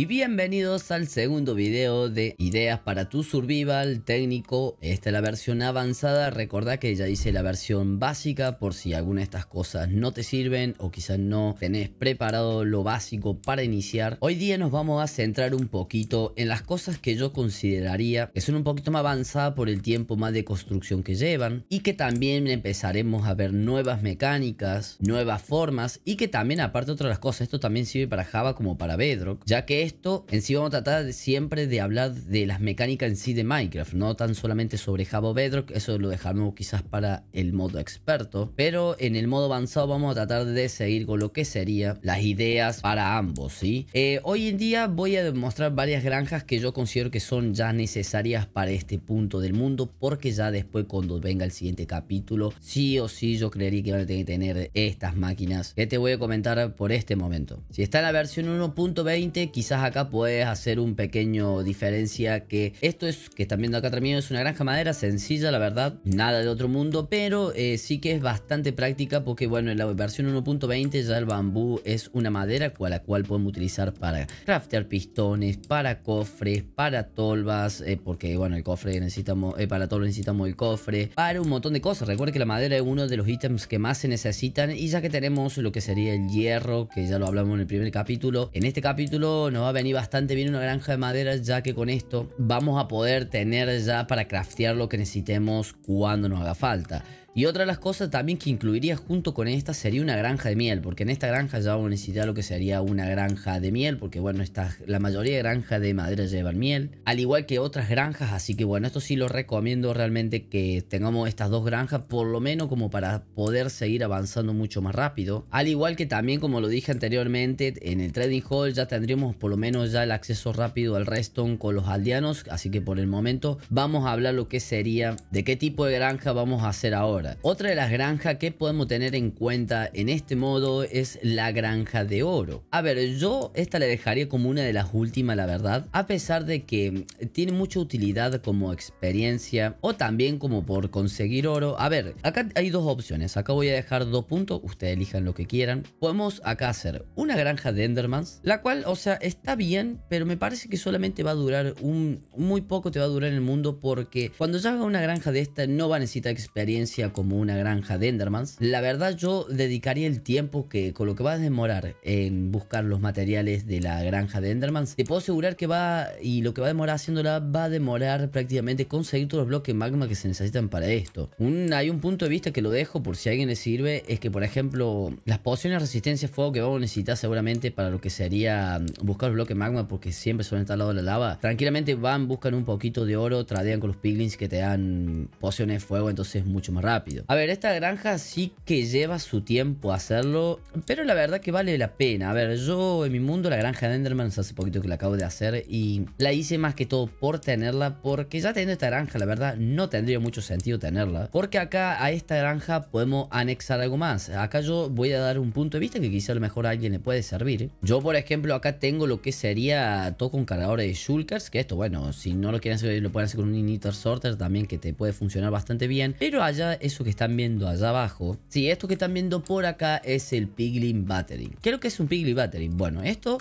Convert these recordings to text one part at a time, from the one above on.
y bienvenidos al segundo video de ideas para tu survival técnico. Esta es la versión avanzada, recordá que ya hice la versión básica por si alguna de estas cosas no te sirven o quizás no tenés preparado lo básico para iniciar. Hoy día nos vamos a centrar un poquito en las cosas que yo consideraría que son un poquito más avanzadas por el tiempo más de construcción que llevan y que también empezaremos a ver nuevas mecánicas, nuevas formas y que también aparte otras cosas, esto también sirve para Java como para Bedrock, ya que esto, en sí vamos a tratar siempre de hablar de las mecánicas en sí de Minecraft, no tan solamente sobre Java Bedrock, eso lo dejamos quizás para el modo experto, pero en el modo avanzado vamos a tratar de seguir con lo que serían las ideas para ambos, ¿sí? Eh, hoy en día voy a demostrar varias granjas que yo considero que son ya necesarias para este punto del mundo, porque ya después cuando venga el siguiente capítulo, sí o sí yo creería que van a tener que tener estas máquinas que te voy a comentar por este momento. Si está en la versión 1.20, quizás acá puedes hacer un pequeño diferencia que esto es, que están viendo acá también. es una granja madera sencilla, la verdad, nada de otro mundo, pero eh, sí que es bastante práctica porque bueno, en la versión 1.20 ya el bambú es una madera con la cual podemos utilizar para craftear pistones, para cofres, para tolvas, eh, porque bueno, el cofre necesitamos, eh, para todo necesitamos el cofre, para un montón de cosas. Recuerda que la madera es uno de los ítems que más se necesitan y ya que tenemos lo que sería el hierro, que ya lo hablamos en el primer capítulo, en este capítulo nos va a venir bastante bien una granja de madera ya que con esto vamos a poder tener ya para craftear lo que necesitemos cuando nos haga falta. Y otra de las cosas también que incluiría junto con esta sería una granja de miel, porque en esta granja ya vamos a necesitar lo que sería una granja de miel, porque bueno, esta, la mayoría de granjas de madera llevan miel, al igual que otras granjas, así que bueno, esto sí lo recomiendo realmente que tengamos estas dos granjas, por lo menos como para poder seguir avanzando mucho más rápido. Al igual que también, como lo dije anteriormente, en el trading hall ya tendríamos por lo menos ya el acceso rápido al redstone con los aldeanos, así que por el momento vamos a hablar lo que sería de qué tipo de granja vamos a hacer ahora otra de las granjas que podemos tener en cuenta en este modo es la granja de oro. A ver, yo esta la dejaría como una de las últimas, la verdad, a pesar de que tiene mucha utilidad como experiencia o también como por conseguir oro. A ver, acá hay dos opciones, acá voy a dejar dos puntos, ustedes elijan lo que quieran. Podemos acá hacer una granja de Endermans, la cual, o sea, está bien, pero me parece que solamente va a durar un... muy poco te va a durar en el mundo porque cuando ya haga una granja de esta no va a necesitar experiencia como una granja de Endermans. La verdad yo dedicaría el tiempo que con lo que va a demorar en buscar los materiales de la granja de Endermans, te puedo asegurar que va y lo que va a demorar haciéndola va a demorar prácticamente conseguir todos los bloques magma que se necesitan para esto. hay un punto de vista que lo dejo por si a alguien le sirve, es que por ejemplo las pociones de resistencia a fuego que vamos a necesitar seguramente para lo que sería mm, buscar los bloques magma porque siempre suelen estar al lado de la lava, tranquilamente van, buscan un poquito de oro, tradean con los piglins que te dan pociones de fuego, entonces es mucho más rápido. A ver, esta granja sí que lleva su tiempo hacerlo, pero la verdad que vale la pena. A ver, yo en mi mundo la granja de Endermans hace poquito que la acabo de hacer y la hice más que todo por tenerla, porque ya teniendo esta granja, la verdad, no tendría mucho sentido tenerla. Porque acá a esta granja podemos anexar algo más. Acá yo voy a dar un punto de vista que quizá a lo mejor a alguien le puede servir. Yo, por ejemplo, acá tengo lo que sería todo con cargadores de shulkers, que esto, bueno, si no lo quieren hacer, lo pueden hacer con un initer sorter también, que te puede funcionar bastante bien. Pero allá eso que están viendo allá abajo. Sí, esto que están viendo por acá es el Piglin battery Creo que es un Piglin Battery? Bueno, esto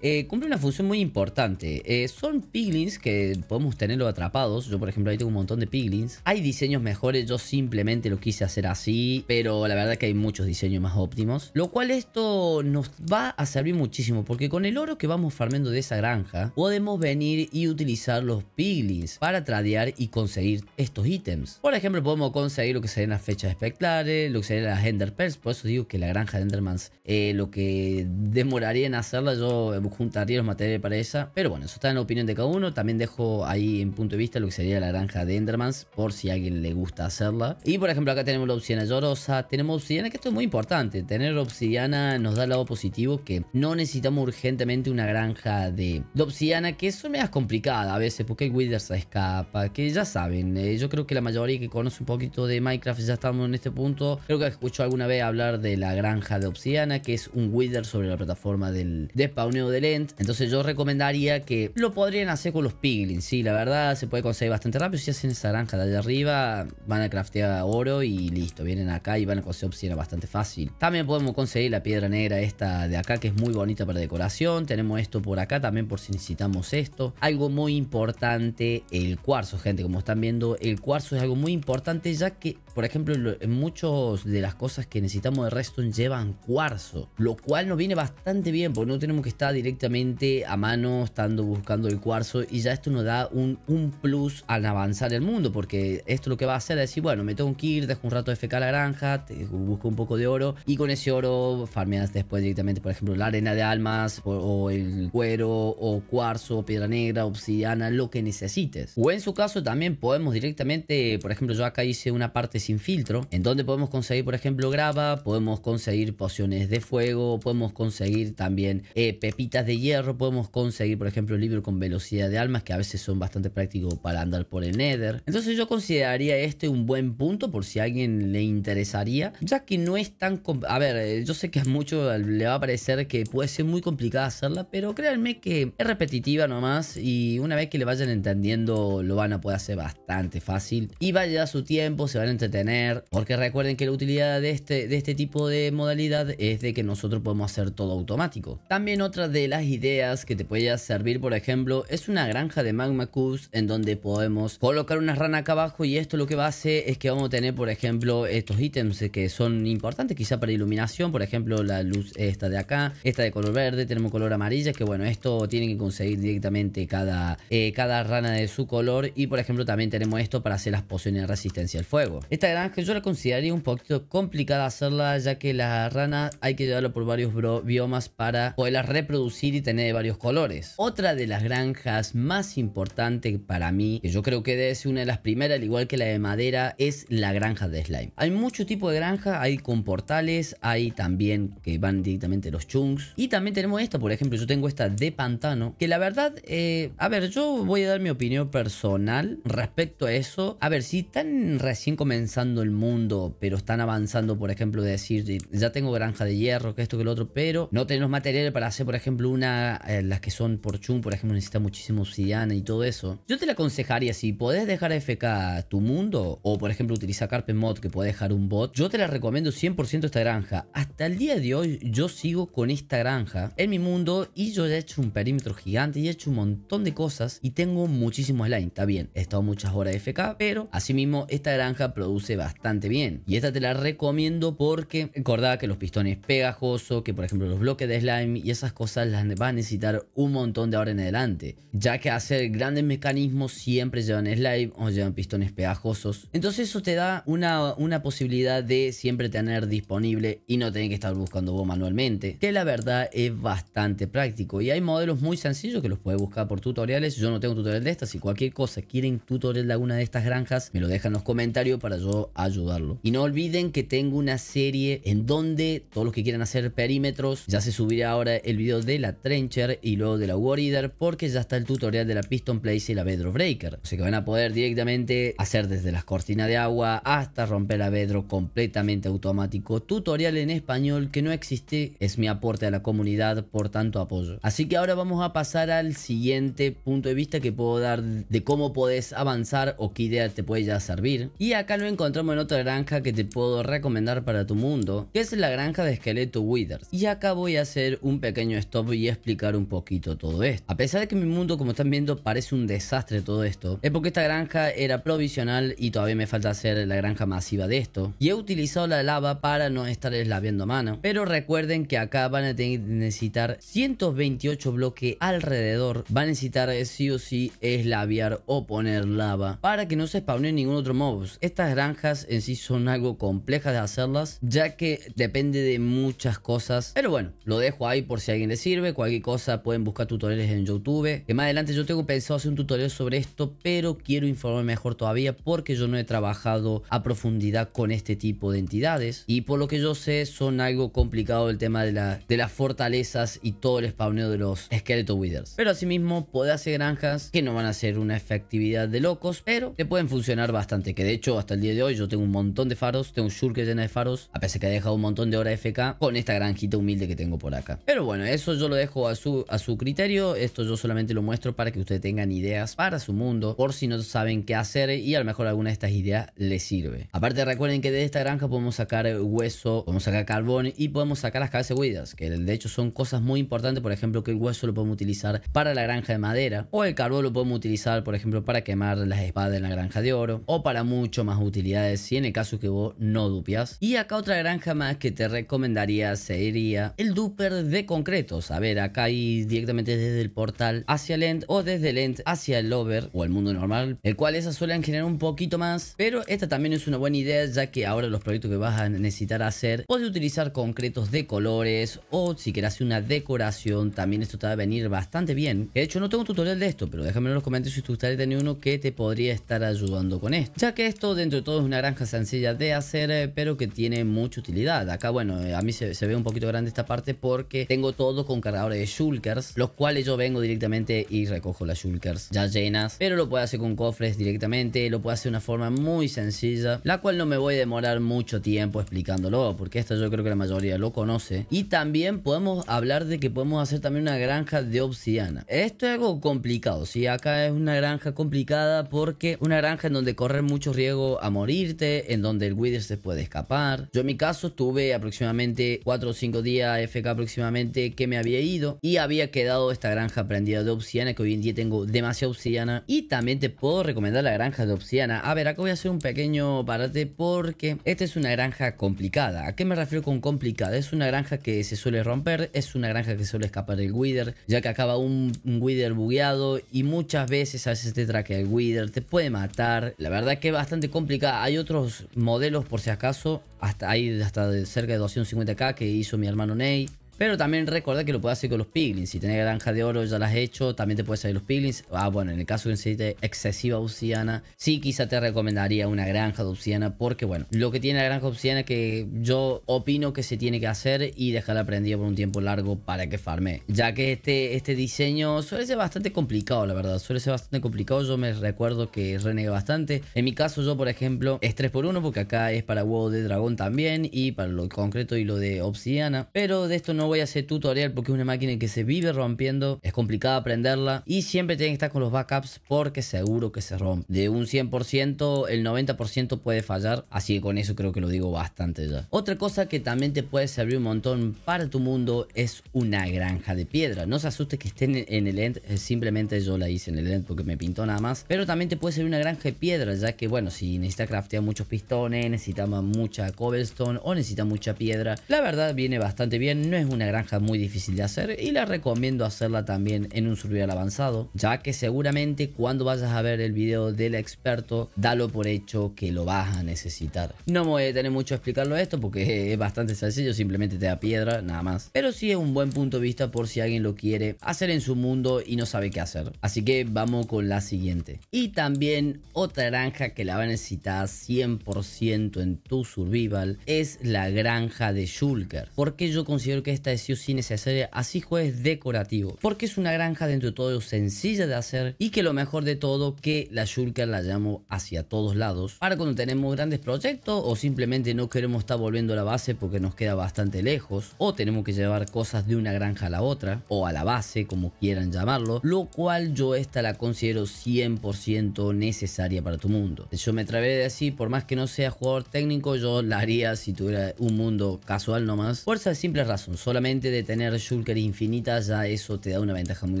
eh, cumple una función muy importante. Eh, son piglins que podemos tenerlo atrapados. Yo, por ejemplo, ahí tengo un montón de piglins. Hay diseños mejores, yo simplemente lo quise hacer así, pero la verdad que hay muchos diseños más óptimos. Lo cual esto nos va a servir muchísimo, porque con el oro que vamos farmeando de esa granja, podemos venir y utilizar los piglins para tradear y conseguir estos ítems. Por ejemplo, podemos conseguir lo que serían las fechas espectrales, lo que serían las Ender Por eso digo que la granja de Endermans, eh, lo que demoraría en hacerla, yo juntaría los materiales para esa, Pero bueno, eso está en la opinión de cada uno. También dejo ahí en punto de vista lo que sería la granja de Endermans, por si a alguien le gusta hacerla. Y por ejemplo, acá tenemos la obsidiana llorosa. Tenemos obsidiana, que esto es muy importante. Tener obsidiana nos da el lado positivo que no necesitamos urgentemente una granja de, obsidiana, que eso me da complicada a veces, porque el Wither se escapa, que ya saben. Eh, yo creo que la mayoría que conoce un poquito de Minecraft ya estamos en este punto. Creo que escuchó alguna vez hablar de la granja de obsidiana, que es un Wither sobre la plataforma del despawneo de entonces yo recomendaría que lo podrían hacer con los piglins, sí, la verdad se puede conseguir bastante rápido. Si hacen esa granja de arriba, van a craftear oro y listo, vienen acá y van a conseguir obsidiana bastante fácil. También podemos conseguir la piedra negra esta de acá que es muy bonita para decoración. Tenemos esto por acá también por si necesitamos esto. Algo muy importante, el cuarzo, gente, como están viendo, el cuarzo es algo muy importante ya que por ejemplo, en muchas de las cosas que necesitamos de Redstone llevan cuarzo, lo cual nos viene bastante bien porque no tenemos que estar directamente a mano estando buscando el cuarzo y ya esto nos da un, un plus al avanzar el mundo porque esto lo que va a hacer es decir, bueno, me tengo que ir, dejo un rato de FK a la granja, busco un poco de oro y con ese oro farmeas después directamente, por ejemplo, la arena de almas o, el cuero o cuarzo piedra negra, obsidiana, lo que necesites. O en su caso también podemos directamente, por ejemplo, yo acá hice una parte filtro, en donde podemos conseguir, por ejemplo, grava, podemos conseguir pociones de fuego, podemos conseguir también eh, pepitas de hierro, podemos conseguir, por ejemplo, libros con velocidad de almas, que a veces son bastante prácticos para andar por el Nether. Entonces yo consideraría este un buen punto por si a alguien le interesaría, ya que no es tan... A ver, eh, yo sé que a muchos le va a parecer que puede ser muy complicada hacerla, pero créanme que es repetitiva nomás y una vez que le vayan entendiendo lo van a poder hacer bastante fácil y va a su tiempo, se van a entender tener. Porque recuerden que la utilidad de este, de este tipo de modalidad es de que nosotros podemos hacer todo automático. También otra de las ideas que te puede servir, por ejemplo, es una granja de magma cus en donde podemos colocar una rana acá abajo y esto lo que va a hacer es que vamos a tener, por ejemplo, estos ítems que son importantes quizá para iluminación. Por ejemplo, la luz esta de acá, esta de color verde, tenemos color amarilla, que bueno, esto tienen que conseguir directamente cada, eh, cada rana de su color. Y por ejemplo, también tenemos esto para hacer las pociones de resistencia al fuego. Esta granja yo la consideraría un poquito complicada hacerla ya que la rana hay que llevarlo por varios biomas para poderlas reproducir y tener varios colores. Otra de las granjas más importante para mí, que yo creo que debe ser una de las primeras al igual que la de madera, es la granja de slime. Hay mucho tipo de granja, hay con portales, hay también que van directamente los chunks y también tenemos esta, por ejemplo, yo tengo esta de pantano, que la verdad, eh, a ver, yo voy a dar mi opinión personal respecto a eso. A ver, si tan recién comenzando el mundo, pero están avanzando, por ejemplo, de decir, ya tengo granja de hierro, que esto, que lo otro, pero no tenemos material para hacer, por ejemplo, una, eh, las que son por chum, por ejemplo, necesita muchísimo obsidiana y todo eso. Yo te la aconsejaría, si podés dejar FK tu mundo, o por ejemplo, utiliza Carpet Mod, que puede dejar un bot, yo te la recomiendo 100% esta granja. Hasta el día de hoy, yo sigo con esta granja en mi mundo y yo he hecho un perímetro gigante y he hecho un montón de cosas y tengo muchísimo slime. Está bien, he estado muchas horas FK, pero asimismo, esta granja produce bastante bien. Y esta te la recomiendo porque recordá que los pistones pegajosos, que por ejemplo los bloques de slime y esas cosas las va a necesitar un montón de ahora en adelante. Ya que hacer grandes mecanismos siempre llevan slime o llevan pistones pegajosos. Entonces eso te da una, una posibilidad de siempre tener disponible y no tener que estar buscando vos manualmente. Que la verdad es bastante práctico. Y hay modelos muy sencillos que los puedes buscar por tutoriales. Yo no tengo tutorial de estas. Si cualquier cosa quieren tutorial de alguna de estas granjas, me lo dejan en los comentarios para yo ayudarlo. Y no olviden que tengo una serie en donde todos los que quieran hacer perímetros, ya se subirá ahora el video de la Trencher y luego de la War porque ya está el tutorial de la Piston Place y la Bedro Breaker. O que van a poder directamente hacer desde las cortinas de agua hasta romper la Bedro completamente automático. Tutorial en español que no existe, es mi aporte a la comunidad por tanto apoyo. Así que ahora vamos a pasar al siguiente punto de vista que puedo dar de cómo podés avanzar o qué idea te puede ya servir. Y acá lo encontré encontramos en otra granja que te puedo recomendar para tu mundo, que es la granja de esqueleto Withers. Y acá voy a hacer un pequeño stop y explicar un poquito todo esto. A pesar de que mi mundo, como están viendo, parece un desastre todo esto, es porque esta granja era provisional y todavía me falta hacer la granja masiva de esto. Y he utilizado la lava para no estar eslaviando mano. Pero recuerden que acá van a tener, necesitar 128 bloques alrededor. Van a necesitar sí o sí eslaviar o poner lava para que no se spawnen ningún otro mob. Estas granjas en sí son algo complejas de hacerlas, ya que depende de muchas cosas. Pero bueno, lo dejo ahí por si a alguien le sirve. Cualquier cosa pueden buscar tutoriales en YouTube. Que más adelante yo tengo pensado hacer un tutorial sobre esto, pero quiero informar mejor todavía porque yo no he trabajado a profundidad con este tipo de entidades. Y por lo que yo sé, son algo complicado el tema de, la, de las fortalezas y todo el spawneo de los Skeleton withers. Pero asimismo, puede hacer granjas que no van a ser una efectividad de locos, pero que pueden funcionar bastante. Que de hecho, hasta el día de hoy yo tengo un montón de faros, tengo un shulker llena de faros, a pesar que he dejado un montón de hora FK con esta granjita humilde que tengo por acá. Pero bueno, eso yo lo dejo a su, a su criterio, esto yo solamente lo muestro para que ustedes tengan ideas para su mundo, por si no saben qué hacer y a lo mejor alguna de estas ideas les sirve. Aparte recuerden que de esta granja podemos sacar hueso, podemos sacar carbón y podemos sacar las cabezas huidas, que de hecho son cosas muy importantes, por ejemplo que el hueso lo podemos utilizar para la granja de madera o el carbón lo podemos utilizar por ejemplo para quemar las espadas en la granja de oro o para mucho más útil si en el caso que vos no dupias. Y acá otra granja más que te recomendaría sería el duper de concretos. A ver, acá hay directamente desde el portal hacia el end o desde el end hacia el over o el mundo normal, el cual esas suelen generar un poquito más, pero esta también es una buena idea ya que ahora los proyectos que vas a necesitar hacer, puedes utilizar concretos de colores o si querés una decoración, también esto te va a venir bastante bien. De hecho, no tengo un tutorial de esto, pero déjame en los comentarios si te gustaría tener uno que te podría estar ayudando con esto, ya que esto dentro de es una granja sencilla de hacer, eh, pero que tiene mucha utilidad. Acá, bueno, eh, a mí se, ve un poquito grande esta parte porque tengo todo con cargadores de shulkers, los cuales yo vengo directamente y recojo las shulkers ya llenas, pero lo puedo hacer con cofres directamente, lo puedo hacer de una forma muy sencilla, la cual no me voy a demorar mucho tiempo explicándolo, porque esto yo creo que la mayoría lo conoce. Y también podemos hablar de que podemos hacer también una granja de obsidiana. Esto es algo complicado, ¿sí? Acá es una granja complicada porque una granja en donde corren mucho riego a morirte, en donde el Wither se puede escapar. Yo en mi caso tuve aproximadamente 4 o 5 días FK aproximadamente que me había ido y había quedado esta granja prendida de obsidiana que hoy en día tengo demasiada obsidiana y también te puedo recomendar la granja de obsidiana. A ver, acá voy a hacer un pequeño parate porque esta es una granja complicada. ¿A qué me refiero con complicada? Es una granja que se suele romper, es una granja que suele escapar el Wither, ya que acaba un, un Wither bugueado y muchas veces a veces te traquea el Wither, te puede matar. La verdad que es bastante complicado hay otros modelos por si acaso, hasta hay hasta cerca de 250k que hizo mi hermano Ney. Pero también recuerda que lo puedes hacer con los piglins. Si tienes granja de oro, ya las has hecho, también te puedes salir los piglins. Ah, bueno, en el caso que necesites excesiva obsidiana, sí quizá te recomendaría una granja de obsidiana, porque bueno, lo que tiene la granja de obsidiana es que yo opino que se tiene que hacer y dejarla prendida por un tiempo largo para que farme. Ya que este, este diseño suele ser bastante complicado, la verdad. Suele ser bastante complicado. Yo me recuerdo que renegué bastante. En mi caso, yo, por ejemplo, es 3x1, porque acá es para huevo de dragón también y para lo concreto y lo de obsidiana. Pero de esto no voy a hacer tutorial porque es una máquina que se vive rompiendo, es complicado aprenderla y siempre tienen que estar con los backups porque seguro que se rompe. De un 100%, el 90% puede fallar, así que con eso creo que lo digo bastante ya. Otra cosa que también te puede servir un montón para tu mundo es una granja de piedra. No se asuste que estén en el end, eh, simplemente yo la hice en el end porque me pintó nada más, pero también te puede servir una granja de piedra, ya que bueno, si necesitas craftear muchos pistones, necesita mucha cobblestone o necesita mucha piedra, la verdad viene bastante bien, no es una una granja muy difícil de hacer y la recomiendo hacerla también en un survival avanzado, ya que seguramente cuando vayas a ver el video del experto, dalo por hecho que lo vas a necesitar. No me voy a detener mucho a explicarlo esto porque es bastante sencillo, simplemente te da piedra, nada más. Pero sí es un buen punto de vista por si alguien lo quiere hacer en su mundo y no sabe qué hacer. Así que vamos con la siguiente. Y también otra granja que la va a necesitar 100% en tu survival es la granja de Shulker. Porque yo considero que esta Decir de sí o necesaria, así juez decorativo, porque es una granja dentro de todo sencilla de hacer y que lo mejor de todo que la shulker la llamo hacia todos lados. para cuando tenemos grandes proyectos o simplemente no queremos estar volviendo a la base porque nos queda bastante lejos o tenemos que llevar cosas de una granja a la otra o a la base como quieran llamarlo, lo cual yo esta la considero 100% necesaria para tu mundo. Yo me atreveré a decir, por más que no sea jugador técnico, yo la haría si tuviera un mundo casual nomás, por esa simple razón, solamente de tener shulker infinita ya eso te da una ventaja muy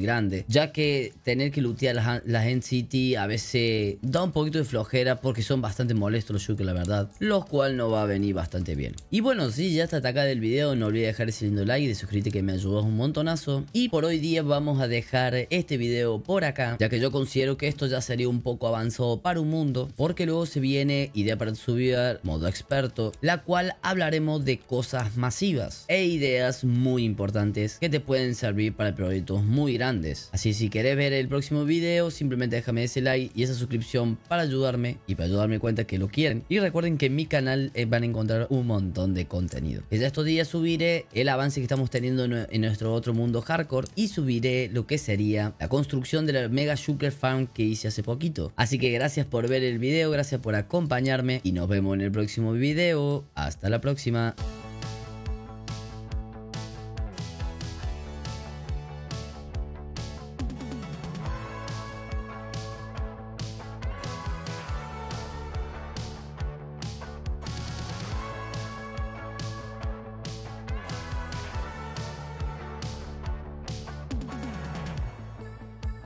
grande. Ya que tener que lootear las, en End City a veces da un poquito de flojera porque son bastante molestos los shulker la verdad. lo cual no va a venir bastante bien. Y bueno, si ya hasta acá del video no olvides dejar ese lindo like y de suscribirte que me ayudas un montonazo. Y por hoy día vamos a dejar este video por acá. Ya que yo considero que esto ya sería un poco avanzado para un mundo. Porque luego se viene idea para subir modo experto. La cual hablaremos de cosas masivas e ideas muy importantes que te pueden servir para proyectos muy grandes. Así si querés ver el próximo video, simplemente déjame ese like y esa suscripción para ayudarme y para ayudarme cuenta que lo quieren. Y recuerden que en mi canal eh, van a encontrar un montón de contenido. Ya estos días subiré el avance que estamos teniendo en nuestro otro mundo hardcore y subiré lo que sería la construcción de la mega Shulker Farm que hice hace poquito. Así que gracias por ver el video, gracias por acompañarme y nos vemos en el próximo video. Hasta la próxima.